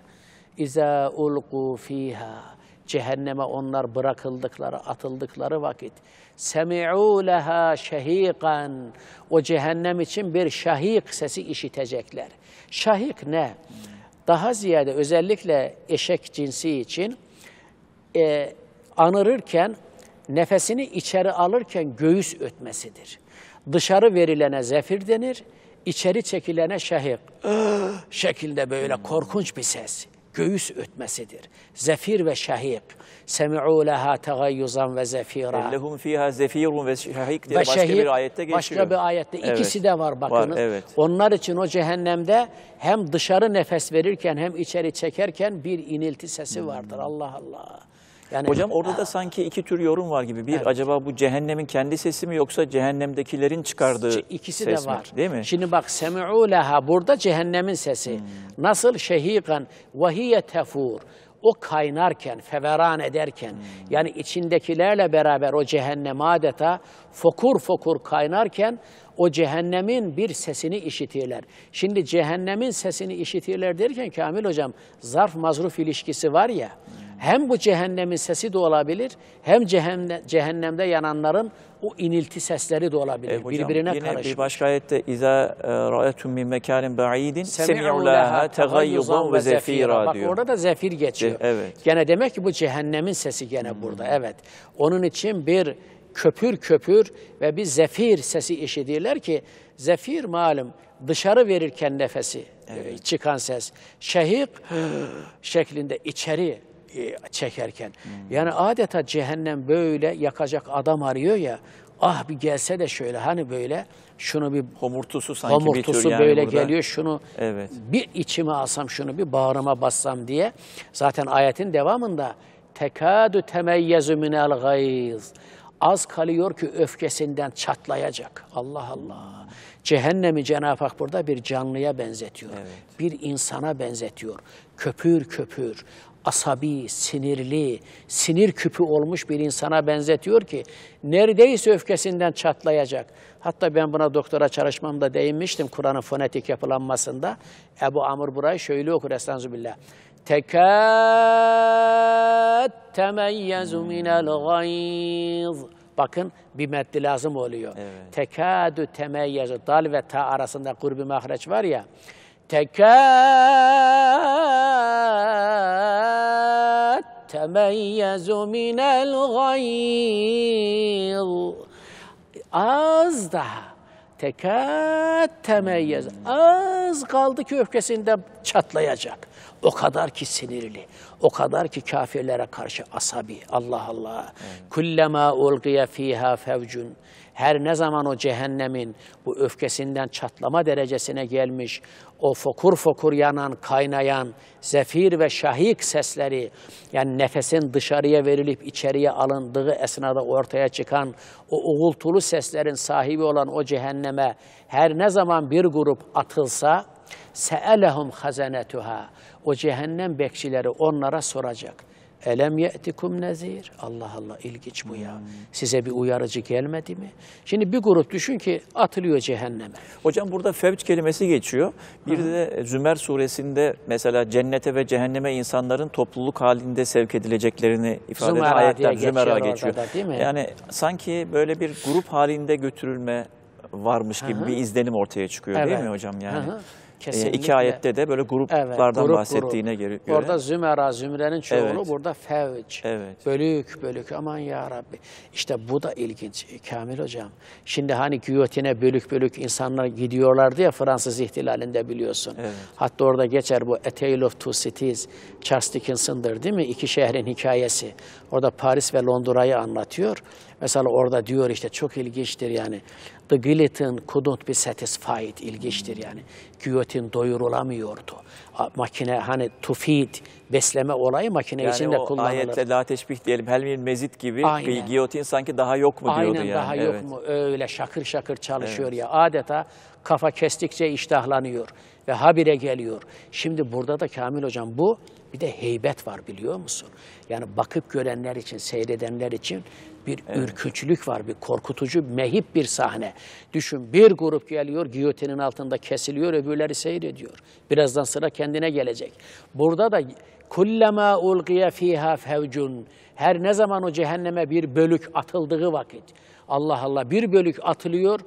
İza ulqu fiha cehenneme onlar bırakıldıkları, atıldıkları vakit semi'u leha şehikan o cehennem için bir şahik sesi işitecekler. Şahik ne? Daha ziyade özellikle eşek cinsi için e, anırırken nefesini içeri alırken göğüs ötmesidir. Dışarı verilene zefir denir, içeri çekilene şehir [gasps] şekilde böyle korkunç bir ses. Göğüs ötmesidir. Zefir ve şehir. Semi'u leha tegayyuzan ve zefira. E, lehum fiha zefirun ve şehik diye başka bir ayette geçiyor. Başka bir ayette. Evet. de var bakınız. Var, evet. Onlar için o cehennemde hem dışarı nefes verirken hem içeri çekerken bir inilti sesi vardır. Allah Allah. Yani Hocam orada ah. da sanki iki tür yorum var gibi. Bir evet. acaba bu cehennemin kendi sesi mi yoksa cehennemdekilerin çıkardığı İkisi ses de var. Mi? Değil mi? Şimdi bak semi'u burada cehennemin sesi. Hmm. Nasıl şehikan ve hiye tefur o kaynarken, feveran ederken, hmm. yani içindekilerle beraber o cehennem adeta fokur fokur kaynarken o cehennemin bir sesini işitirler. Şimdi cehennemin sesini işitirler derken Kamil Hocam zarf mazruf ilişkisi var ya, hmm hem bu cehennemin sesi de olabilir, hem cehennemde yananların o inilti sesleri de olabilir. E, hocam, Birbirine yine karışmış. bir başka ayette İza e, ra'etum min mekanin ba'idin semi'u laha tegayyuzan ve zefira Bak, diyor. Bak orada da zefir geçiyor. De, evet. Gene demek ki bu cehennemin sesi gene hmm. burada. Evet. Onun için bir köpür köpür ve bir zefir sesi işitirler ki zefir malum dışarı verirken nefesi e, evet. çıkan ses şehik [gasps] şeklinde içeri e, çekerken. Hmm. Yani adeta cehennem böyle yakacak adam arıyor ya. Ah bir gelse de şöyle hani böyle şunu bir homurtusu sanki homurtusu yani böyle burada. geliyor şunu evet. bir içime alsam şunu bir bağrıma bassam diye. Zaten ayetin devamında tekadü temeyyezu minel gayz. Az kalıyor ki öfkesinden çatlayacak. Allah Allah. Cehennemi Cenab-ı Hak burada bir canlıya benzetiyor. Evet. Bir insana benzetiyor. Köpür köpür asabi, sinirli, sinir küpü olmuş bir insana benzetiyor ki neredeyse öfkesinden çatlayacak. Hatta ben buna doktora çalışmamda değinmiştim Kur'an'ın fonetik yapılanmasında. Ebu Amr burayı şöyle okur Estağfirullah. Tekâd temeyyezu minel gayz. Bakın bir metni lazım oluyor. Evet. Tekâdü temeyyezu. Dal ve ta arasında kurbi mahreç var ya tekad temeyyezu minel gayr. Az daha. Tekad temeyyez. Az kaldı ki öfkesinde çatlayacak. O kadar ki sinirli. O kadar ki kafirlere karşı asabi. Allah Allah. Kullema ulqiye fiha fevcun her ne zaman o cehennemin bu öfkesinden çatlama derecesine gelmiş, o fokur fokur yanan, kaynayan, zefir ve şahik sesleri, yani nefesin dışarıya verilip içeriye alındığı esnada ortaya çıkan o uğultulu seslerin sahibi olan o cehenneme her ne zaman bir grup atılsa, se'elehum hazenetuha, o cehennem bekçileri onlara soracak.'' Elem ye'tikum nezir. Allah Allah ilginç bu ya. Size bir uyarıcı gelmedi mi? Şimdi bir grup düşün ki atılıyor cehenneme. Hocam burada fevç kelimesi geçiyor. Bir Hı. de Zümer suresinde mesela cennete ve cehenneme insanların topluluk halinde sevk edileceklerini ifade eden ayetler Zümer'a geçiyor. Da, değil mi? Yani sanki böyle bir grup halinde götürülme varmış gibi Hı bir izlenim ortaya çıkıyor evet. değil mi hocam yani? -hı. Kesinlikle. E, iki ayette de böyle gruplardan evet, grup, bahsettiğine grup. göre. Orada Zümera, Zümre'nin çoğulu, evet. burada Fevç, evet. bölük bölük aman ya Rabbi. İşte bu da ilginç Kamil Hocam. Şimdi hani güyotine bölük bölük insanlar gidiyorlardı ya Fransız ihtilalinde biliyorsun. Evet. Hatta orada geçer bu A Tale of Two Cities, Charles Dickinson'dır değil mi? İki şehrin hikayesi. Orada Paris ve Londra'yı anlatıyor. Mesela orada diyor işte çok ilginçtir yani. The guillotine couldn't be satisfied ilginçtir yani. Guillotine doyurulamıyordu. Makine hani to feed besleme olayı makine yani içinde kullanılır. Yani o ayette la teşbih diyelim Helmin Mezit gibi Aynen. giyotin sanki daha yok mu diyordu Aynen, yani. Aynen daha evet. yok mu öyle şakır şakır çalışıyor evet. ya adeta kafa kestikçe iştahlanıyor ve habire geliyor. Şimdi burada da Kamil Hocam bu bir de heybet var biliyor musun? Yani bakıp görenler için, seyredenler için bir evet. ürküçlük var, bir korkutucu, mehip bir sahne. Düşün bir grup geliyor, giyotinin altında kesiliyor, öbürleri seyrediyor. Birazdan sıra kendine gelecek. Burada da kullama ulqiye fiha fevcun her ne zaman o cehenneme bir bölük atıldığı vakit Allah Allah bir bölük atılıyor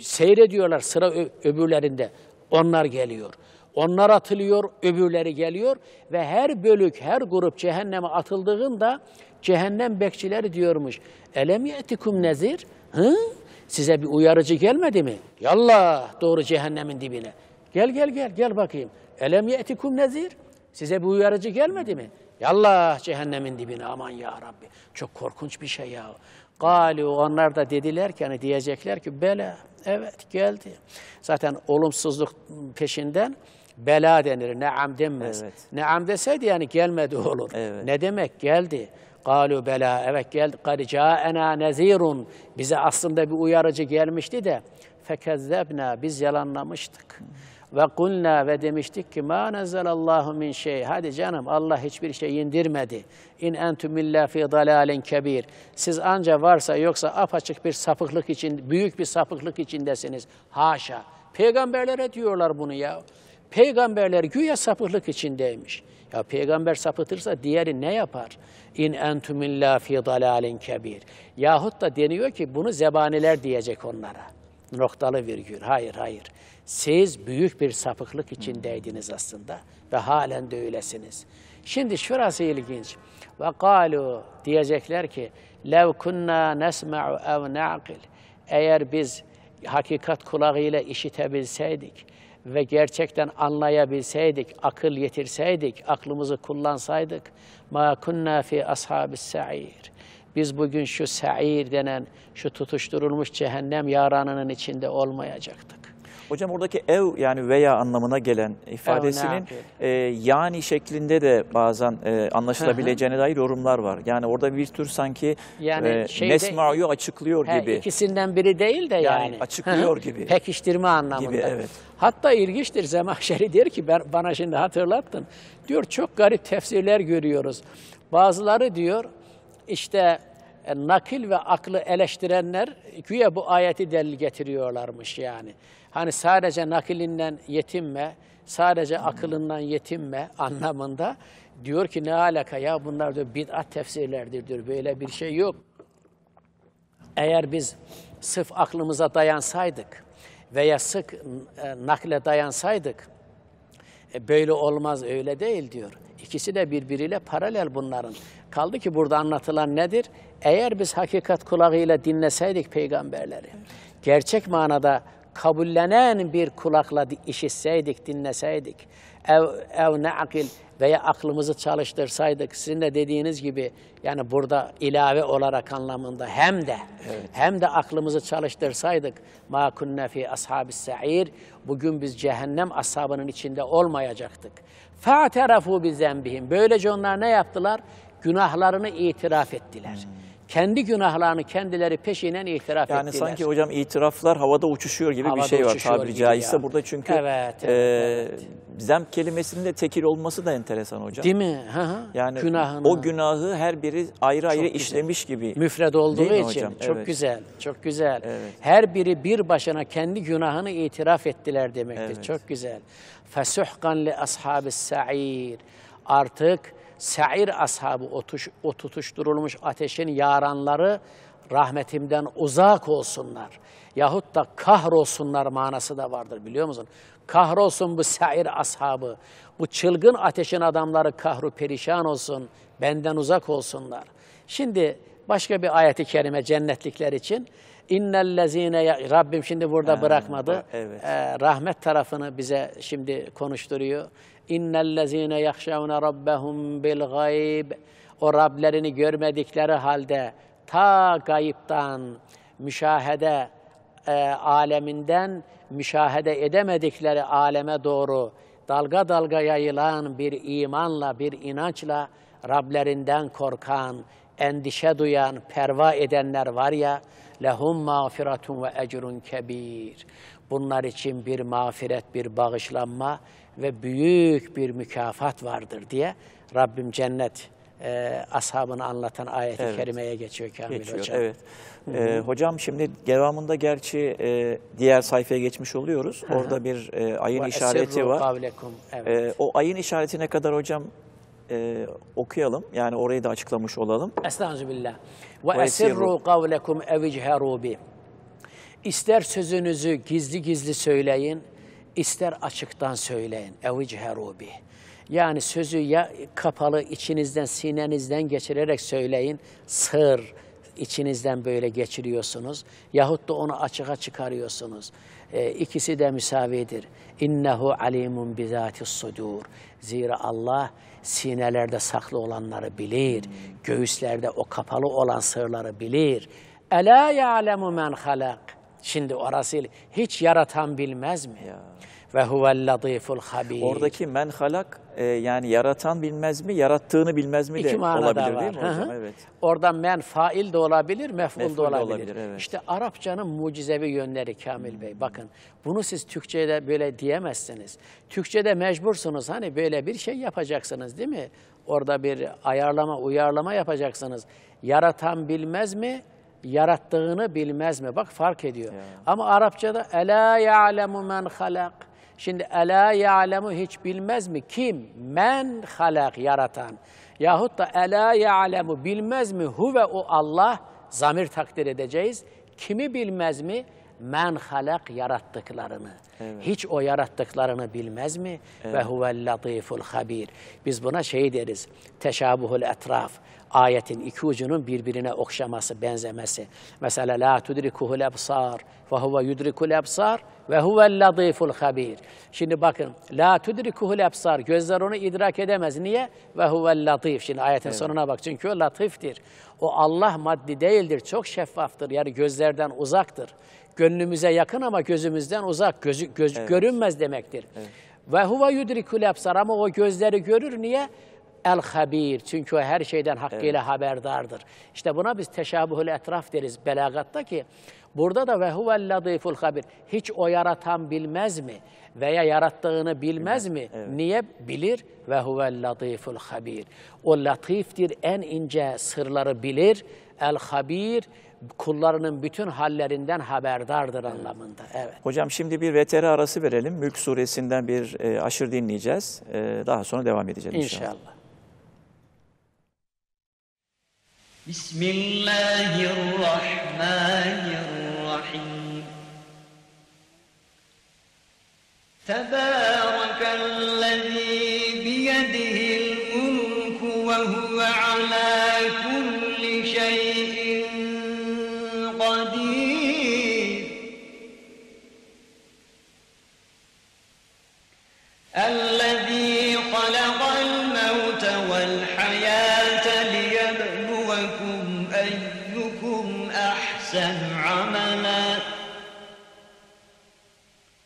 seyrediyorlar sıra öbürlerinde onlar geliyor. Onlar atılıyor, öbürleri geliyor ve her bölük, her grup cehenneme atıldığında cehennem bekçileri diyormuş. Elem yetikum nezir? Hı? Size bir uyarıcı gelmedi mi? Yallah doğru cehennemin dibine. Gel gel gel gel bakayım. Elem yetikum nezir? Size bir uyarıcı gelmedi mi? Yallah cehennemin dibine aman ya Rabbi. Çok korkunç bir şey ya. Gali onlar da dediler ki hani diyecekler ki bela evet geldi. Zaten olumsuzluk peşinden bela denir. Neam denmez. Evet. Neam deseydi yani gelmedi olur. Evet. Ne demek geldi. Kalu bela evet geldi. Kad ca'ena nezirun. Bize aslında bir uyarıcı gelmişti de fekezzebna biz yalanlamıştık. Ve kulna ve demiştik ki ma nezzelallahu min şey. Hadi canım Allah hiçbir şey indirmedi. İn entum illa fi dalalin kebir. Siz anca varsa yoksa apaçık bir sapıklık için, büyük bir sapıklık içindesiniz. Haşa. Peygamberlere diyorlar bunu ya. Peygamberler güya sapıklık içindeymiş. Ya peygamber sapıtırsa diğeri ne yapar? İn entum illa fi dalalin kebir. Yahut da deniyor ki bunu zebaniler diyecek onlara. Noktalı virgül. Hayır, hayır. Siz büyük bir sapıklık içindeydiniz aslında ve halen de öylesiniz. Şimdi şurası ilginç. Ve kalu diyecekler ki lev kunna nesma'u ev na'kil. Eğer biz hakikat kulağıyla işitebilseydik ve gerçekten anlayabilseydik, akıl yetirseydik, aklımızı kullansaydık ma kunna fi ashabis sa'ir. Biz bugün şu sa'ir denen şu tutuşturulmuş cehennem yaranının içinde olmayacaktık. Hocam oradaki ev yani veya anlamına gelen ifadesinin e, yani şeklinde de bazen e, anlaşılabileceğine dair yorumlar var. Yani orada bir tür sanki yani e, şeyde, nesma'yı açıklıyor he, gibi. İkisinden biri değil de yani. yani. Açıklıyor gibi. Pekiştirme anlamında. Gibi, evet. Hatta ilginçtir Zemahşeri diyor ki ben, bana şimdi hatırlattın. Diyor çok garip tefsirler görüyoruz. Bazıları diyor işte e, nakil ve aklı eleştirenler güya bu ayeti delil getiriyorlarmış yani. Hani sadece nakilinden yetinme, sadece akılından yetinme anlamında diyor ki ne alaka ya bunlar diyor bid'at tefsirlerdir diyor. Böyle bir şey yok. Eğer biz sırf aklımıza dayansaydık veya sık e, nakle dayansaydık e, böyle olmaz öyle değil diyor. İkisi de birbiriyle paralel bunların. Kaldı ki burada anlatılan nedir? Eğer biz hakikat kulağıyla dinleseydik peygamberleri, gerçek manada kabullenen bir kulakla işitseydik, dinleseydik, ev, ev ne akil veya aklımızı çalıştırsaydık, sizin de dediğiniz gibi yani burada ilave olarak anlamında hem de evet. hem de aklımızı çalıştırsaydık ma kunna fi ashabis sa'ir bugün biz cehennem ashabının içinde olmayacaktık. Fa'terafu bi zenbihim. Böylece onlar ne yaptılar? Günahlarını itiraf ettiler. Hmm kendi günahlarını kendileri peşinen itiraf yani ettiler. Yani sanki hocam itiraflar havada uçuşuyor gibi havada bir şey var tabiri caizse ya. burada çünkü evet, evet, e, evet. zem kelimesinin de tekil olması da enteresan hocam. Değil mi? Hı hı. Yani Günahını. o günahı her biri ayrı ayrı çok işlemiş gibi. Müfred olduğu için çok evet. güzel, çok güzel. Evet. Her biri bir başına kendi günahını itiraf ettiler demektir. Evet. Çok güzel. Fesuhkan li ashabis sa'ir. Artık Seir ashabı otuş, o ateşin yaranları rahmetimden uzak olsunlar. Yahut da kahrolsunlar manası da vardır biliyor musun? Kahrolsun bu seir ashabı. Bu çılgın ateşin adamları kahru perişan olsun, benden uzak olsunlar. Şimdi başka bir ayeti kerime cennetlikler için. İnnellezine Rabbim şimdi burada ha, bırakmadı. Evet. Ee, rahmet tarafını bize şimdi konuşturuyor. İnnellezine yahşavne rabbehum bil gayb. O Rablerini görmedikleri halde ta gayiptan müşahede e, aleminden müşahede edemedikleri aleme doğru dalga dalga yayılan bir imanla, bir inançla Rablerinden korkan, endişe duyan, perva edenler var ya, lehum mağfiratun ve ecrun kebir. Bunlar için bir mağfiret, bir bağışlanma ve büyük bir mükafat vardır diye Rabbim cennet e, ashabını anlatan ayeti evet. kerimeye geçiyor Kamil geçiyor, Hocam. Evet. Hı -hı. E, hocam şimdi devamında gerçi e, diğer sayfaya geçmiş oluyoruz. Hı -hı. Orada bir e, ayın Ve işareti var. Evet. E, o ayın işaretine kadar hocam e, okuyalım. Yani orayı da açıklamış olalım. Estağfirullah. Ve esirru kavlekum ev icheru İster sözünüzü gizli gizli söyleyin, ister açıktan söyleyin. Ev icheru Yani sözü ya kapalı içinizden, sinenizden geçirerek söyleyin. Sır içinizden böyle geçiriyorsunuz. Yahut da onu açığa çıkarıyorsunuz. E, ikisi de misavidir. İnnehu alimun bizatis sudur. Zira Allah sinelerde saklı olanları bilir. Hmm. Göğüslerde o kapalı olan sırları bilir. Ela ya'lemu men halak. Şimdi orası hiç yaratan bilmez mi? Ya. Ve huvel latiful habir. Oradaki men halak e, yani yaratan bilmez mi, yarattığını bilmez mi de olabilir değil mi hocam? Hı hı. Evet. Oradan men fail de olabilir, mef'ul, mef'ul de olabilir. olabilir evet. İşte Arapçanın mucizevi yönleri Kamil Bey. Bakın bunu siz Türkçe'de böyle diyemezsiniz. Türkçe'de mecbursunuz hani böyle bir şey yapacaksınız değil mi? Orada bir ayarlama, uyarlama yapacaksınız. Yaratan bilmez mi? yarattığını bilmez mi? Bak fark ediyor. Yani. Ama Arapçada ela ya'lemu men halak. Şimdi ela ya'lemu hiç bilmez mi kim? Men halak yaratan. Yahut da ela ya'lemu bilmez mi huve o Allah? Zamir takdir edeceğiz. Kimi bilmez mi? men halak yarattıklarını. Evet. Hiç o yarattıklarını bilmez mi? Evet. Ve huvel latiful habir. Biz buna şey deriz. Teşabuhul etraf. Ayetin iki ucunun birbirine okşaması, benzemesi. Mesela la tudrikuhul ebsar ve huve yudrikul ebsar ve huvel latiful habir. Şimdi bakın la tudrikuhul ebsar gözler onu idrak edemez. Niye? Ve huvel latif. Şimdi ayetin evet. sonuna bak. Çünkü o latiftir. O Allah maddi değildir. Çok şeffaftır. Yani gözlerden uzaktır gönlümüze yakın ama gözümüzden uzak, gözü, göz, evet. görünmez demektir. Ve huve yudrikul absar ama o gözleri görür. Niye? El habir. Çünkü o her şeyden hakkıyla evet. haberdardır. İşte buna biz teşabühül etraf deriz belagatta ki burada da ve huvel ladiful habir. Hiç o yaratan bilmez mi? Veya yarattığını bilmez mi? Evet. Niye? Bilir. Ve huvel ladiful habir. O latiftir. En ince sırları bilir. El habir kullarının bütün hallerinden haberdardır anlamında. Evet. Hocam şimdi bir VTR arası verelim. Mülk suresinden bir e, aşır dinleyeceğiz. E, daha sonra devam edeceğiz inşallah. İnşallah. Bismillahirrahmanirrahim. Tebârakellezî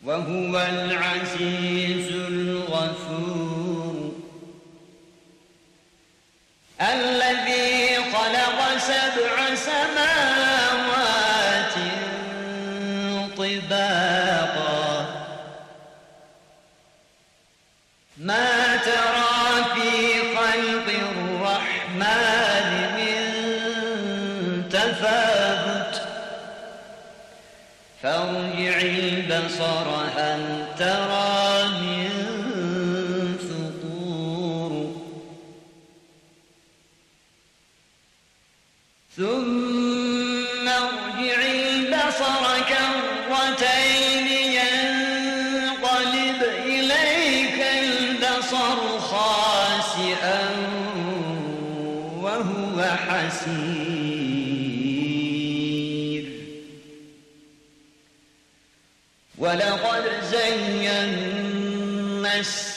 وهو العزيز الحكيم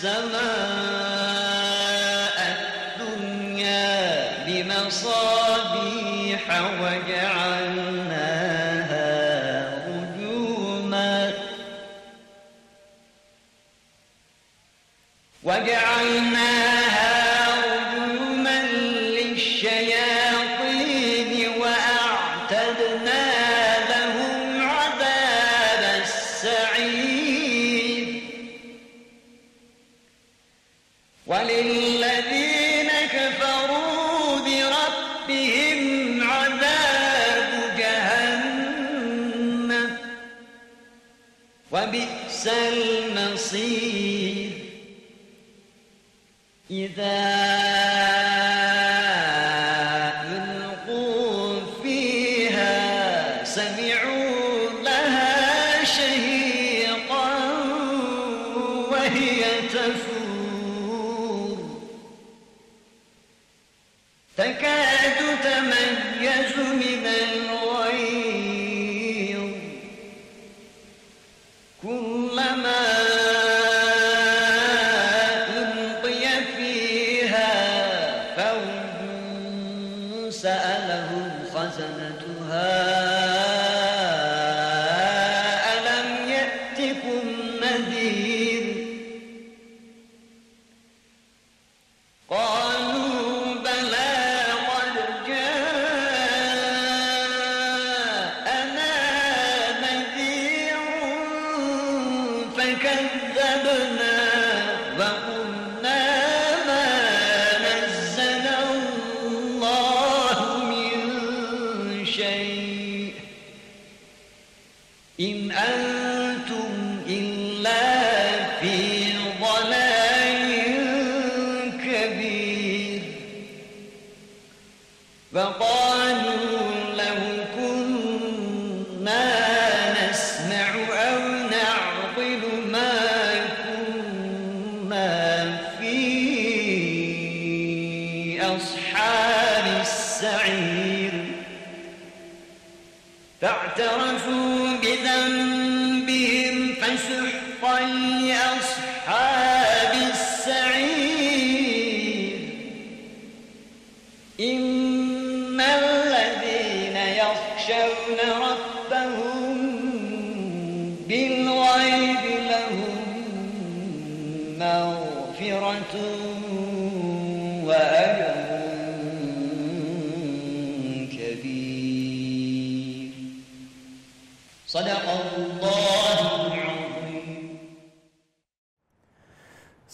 السماء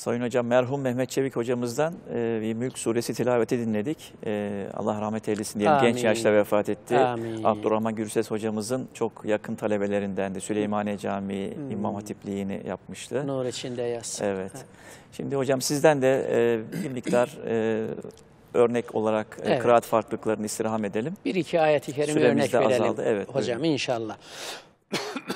Sayın Hocam merhum Mehmet Çevik hocamızdan e, bir Mülk Suresi tilaveti dinledik. E, Allah rahmet eylesin diyelim. Genç yaşta vefat etti. Amin. Abdurrahman Gürses hocamızın çok yakın talebelerindendi. Süleymaniye Camii hmm. İmam Hatipliğini yapmıştı. Nur içinde yaz. Evet. Şimdi hocam sizden de e, bir miktar e, örnek olarak e, evet. kıraat farklılıklarını istirham edelim. Bir iki ayeti kerime örnek verelim azaldı. Evet, hocam buyurun. inşallah. [clears throat]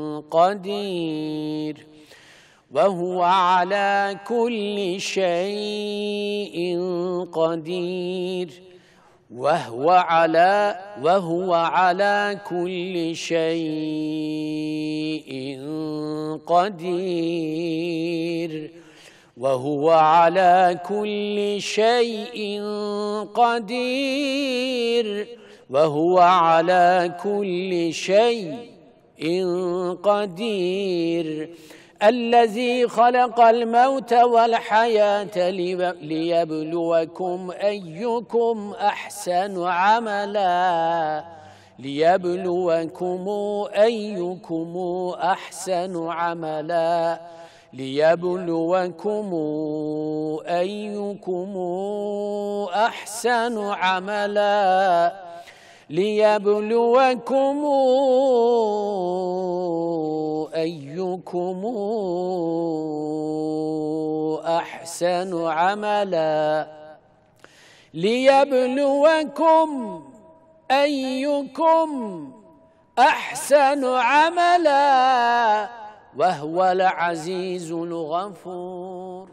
قدير وهو على كل شيء قدير وهو على وهو على كل شيء قدير وهو على كل شيء قدير وهو على كل شيء قدير قدير الذي خلق الموت والحياة ليبلوكم أيكم أحسن عملا ليبلوكم أيكم أحسن عملا ليبلوكم أيكم أحسن عملا ليبلوكم أيكم أحسن عملا ليبلوكم أيكم أحسن عملا وهو العزيز الغفور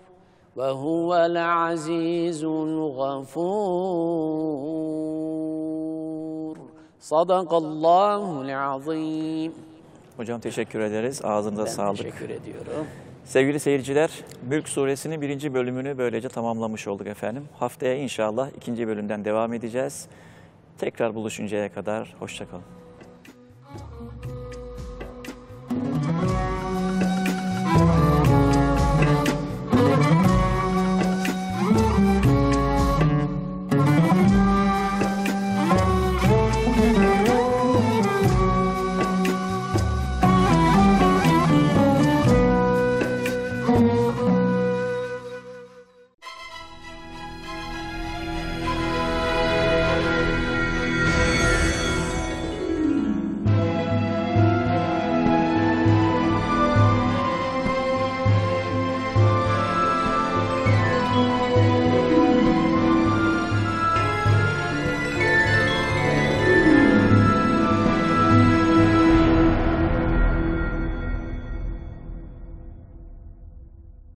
وهو العزيز الغفور Sadakallahu'l azim. Hocam teşekkür ederiz. Ağzınıza ben sağlık. teşekkür ediyorum. Sevgili seyirciler, Mülk Suresinin birinci bölümünü böylece tamamlamış olduk efendim. Haftaya inşallah ikinci bölümden devam edeceğiz. Tekrar buluşuncaya kadar hoşçakalın.